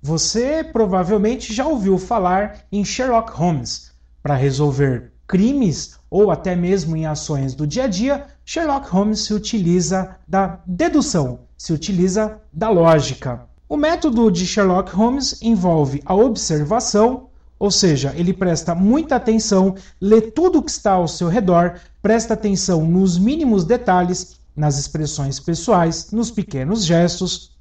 Você provavelmente já ouviu falar em Sherlock Holmes. Para resolver crimes ou até mesmo em ações do dia a dia, Sherlock Holmes se utiliza da dedução, se utiliza da lógica. O método de Sherlock Holmes envolve a observação, ou seja, ele presta muita atenção, lê tudo o que está ao seu redor, presta atenção nos mínimos detalhes, nas expressões pessoais, nos pequenos gestos,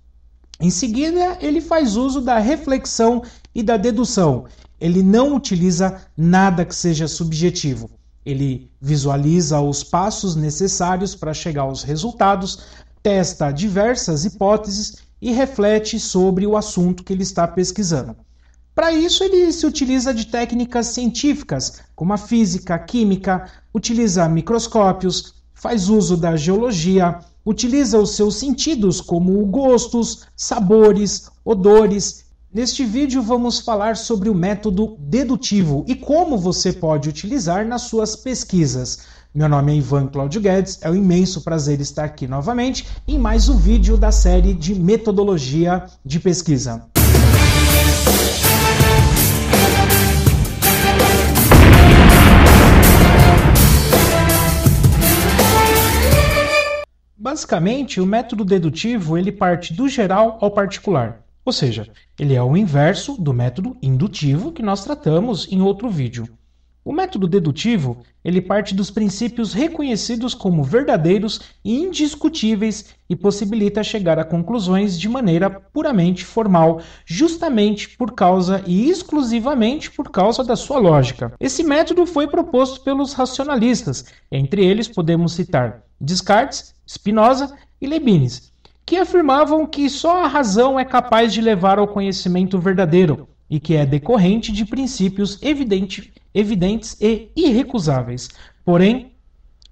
em seguida, ele faz uso da reflexão e da dedução. Ele não utiliza nada que seja subjetivo. Ele visualiza os passos necessários para chegar aos resultados, testa diversas hipóteses e reflete sobre o assunto que ele está pesquisando. Para isso, ele se utiliza de técnicas científicas, como a física, a química, utiliza microscópios, faz uso da geologia, Utiliza os seus sentidos, como gostos, sabores, odores. Neste vídeo vamos falar sobre o método dedutivo e como você pode utilizar nas suas pesquisas. Meu nome é Ivan Claudio Guedes, é um imenso prazer estar aqui novamente em mais um vídeo da série de metodologia de pesquisa. Basicamente, o método dedutivo ele parte do geral ao particular, ou seja, ele é o inverso do método indutivo que nós tratamos em outro vídeo. O método dedutivo, ele parte dos princípios reconhecidos como verdadeiros e indiscutíveis e possibilita chegar a conclusões de maneira puramente formal, justamente por causa e exclusivamente por causa da sua lógica. Esse método foi proposto pelos racionalistas, entre eles podemos citar Descartes, Spinoza e Leibniz, que afirmavam que só a razão é capaz de levar ao conhecimento verdadeiro e que é decorrente de princípios evidentes evidentes e irrecusáveis. Porém,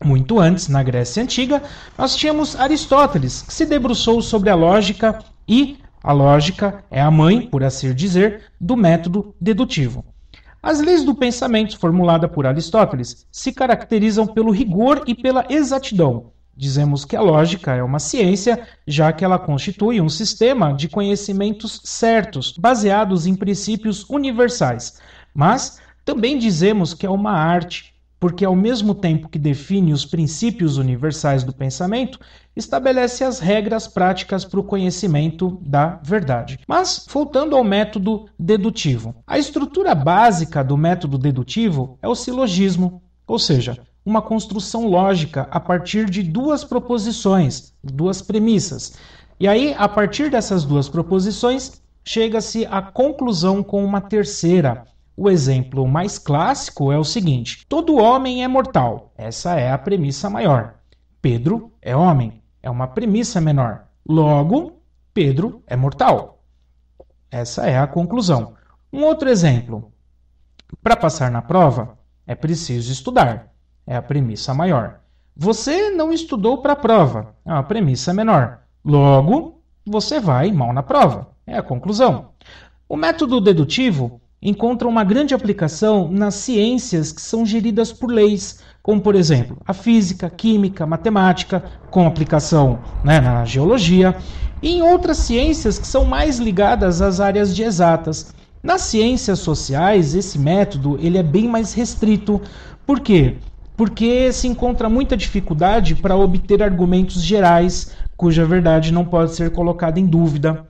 muito antes, na Grécia Antiga, nós tínhamos Aristóteles, que se debruçou sobre a lógica e a lógica é a mãe, por assim dizer, do método dedutivo. As leis do pensamento, formulada por Aristóteles, se caracterizam pelo rigor e pela exatidão. Dizemos que a lógica é uma ciência, já que ela constitui um sistema de conhecimentos certos, baseados em princípios universais. Mas também dizemos que é uma arte, porque ao mesmo tempo que define os princípios universais do pensamento, estabelece as regras práticas para o conhecimento da verdade. Mas voltando ao método dedutivo. A estrutura básica do método dedutivo é o silogismo, ou seja, uma construção lógica a partir de duas proposições, duas premissas. E aí, a partir dessas duas proposições, chega-se à conclusão com uma terceira, o exemplo mais clássico é o seguinte: todo homem é mortal. Essa é a premissa maior. Pedro é homem. É uma premissa menor. Logo, Pedro é mortal. Essa é a conclusão. Um outro exemplo: para passar na prova, é preciso estudar. É a premissa maior. Você não estudou para a prova. É uma premissa menor. Logo, você vai mal na prova. É a conclusão. O método dedutivo encontra uma grande aplicação nas ciências que são geridas por leis, como por exemplo a física, química, matemática, com aplicação né, na geologia, e em outras ciências que são mais ligadas às áreas de exatas. Nas ciências sociais, esse método ele é bem mais restrito. Por quê? Porque se encontra muita dificuldade para obter argumentos gerais cuja verdade não pode ser colocada em dúvida.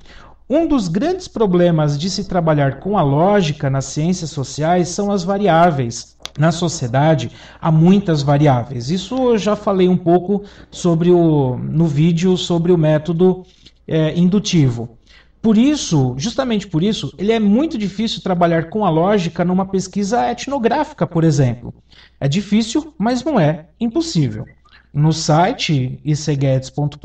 Um dos grandes problemas de se trabalhar com a lógica nas ciências sociais são as variáveis. Na sociedade há muitas variáveis. Isso eu já falei um pouco sobre o no vídeo sobre o método é, indutivo. Por isso, justamente por isso, ele é muito difícil trabalhar com a lógica numa pesquisa etnográfica, por exemplo. É difícil, mas não é impossível no site iceguedes.pro.br,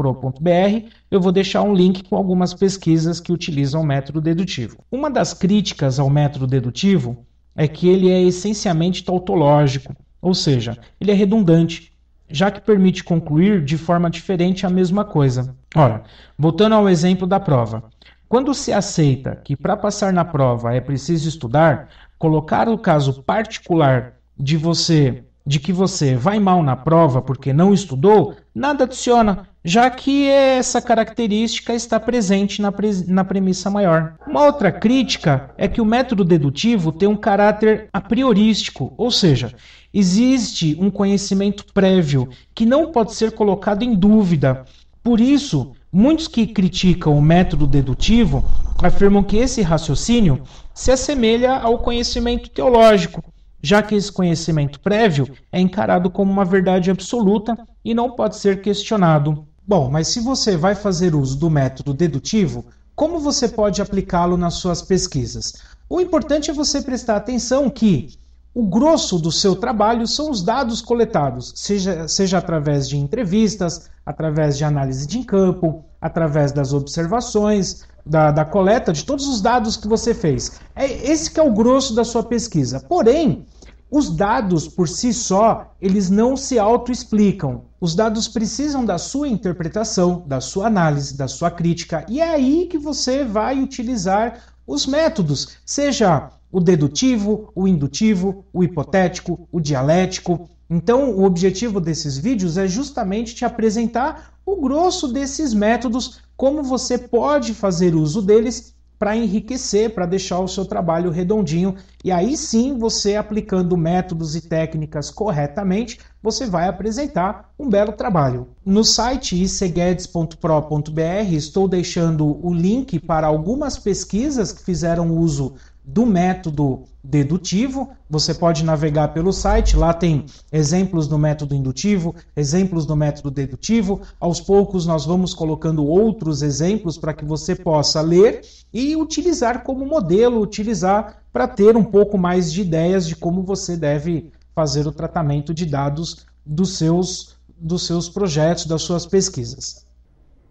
eu vou deixar um link com algumas pesquisas que utilizam o método dedutivo. Uma das críticas ao método dedutivo é que ele é essencialmente tautológico, ou seja, ele é redundante, já que permite concluir de forma diferente a mesma coisa. Ora, voltando ao exemplo da prova. Quando se aceita que para passar na prova é preciso estudar, colocar o caso particular de você de que você vai mal na prova porque não estudou, nada adiciona, já que essa característica está presente na, pre na premissa maior. Uma outra crítica é que o método dedutivo tem um caráter a priorístico, ou seja, existe um conhecimento prévio que não pode ser colocado em dúvida. Por isso, muitos que criticam o método dedutivo afirmam que esse raciocínio se assemelha ao conhecimento teológico, já que esse conhecimento prévio é encarado como uma verdade absoluta e não pode ser questionado. Bom, mas se você vai fazer uso do método dedutivo, como você pode aplicá-lo nas suas pesquisas? O importante é você prestar atenção que o grosso do seu trabalho são os dados coletados, seja, seja através de entrevistas, através de análise de campo, através das observações, da, da, coleta de todos os dados que você fez. É esse que é o grosso da sua pesquisa. Porém, os dados por si só, eles não se autoexplicam. Os dados precisam da sua interpretação, da sua análise, da sua crítica, e é aí que você vai utilizar os métodos, seja o dedutivo, o indutivo, o hipotético, o dialético. Então, o objetivo desses vídeos é justamente te apresentar o grosso desses métodos, como você pode fazer uso deles para enriquecer, para deixar o seu trabalho redondinho. E aí sim, você aplicando métodos e técnicas corretamente, você vai apresentar um belo trabalho. No site icguedes.pro.br estou deixando o link para algumas pesquisas que fizeram uso do método dedutivo. Você pode navegar pelo site, lá tem exemplos do método indutivo, exemplos do método dedutivo. Aos poucos nós vamos colocando outros exemplos para que você possa ler e utilizar como modelo, utilizar para ter um pouco mais de ideias de como você deve fazer o tratamento de dados dos seus dos seus projetos, das suas pesquisas.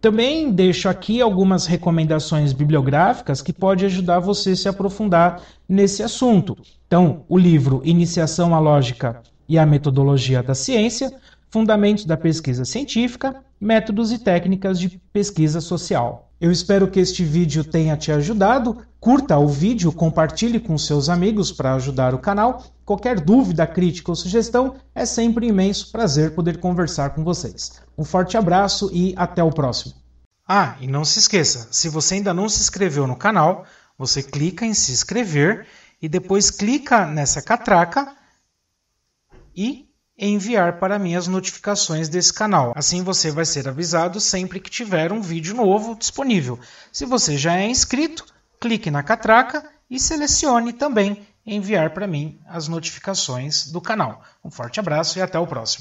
Também deixo aqui algumas recomendações bibliográficas que pode ajudar você a se aprofundar nesse assunto. Então, o livro Iniciação à Lógica e à Metodologia da Ciência, Fundamentos da Pesquisa Científica, Métodos e Técnicas de Pesquisa Social. Eu espero que este vídeo tenha te ajudado. Curta o vídeo, compartilhe com seus amigos para ajudar o canal. Qualquer dúvida, crítica ou sugestão, é sempre um imenso prazer poder conversar com vocês. Um forte abraço e até o próximo. Ah, e não se esqueça, se você ainda não se inscreveu no canal, você clica em se inscrever e depois clica nessa catraca e enviar para mim as notificações desse canal. Assim você vai ser avisado sempre que tiver um vídeo novo disponível. Se você já é inscrito, clique na catraca e selecione também enviar para mim as notificações do canal. Um forte abraço e até o próximo.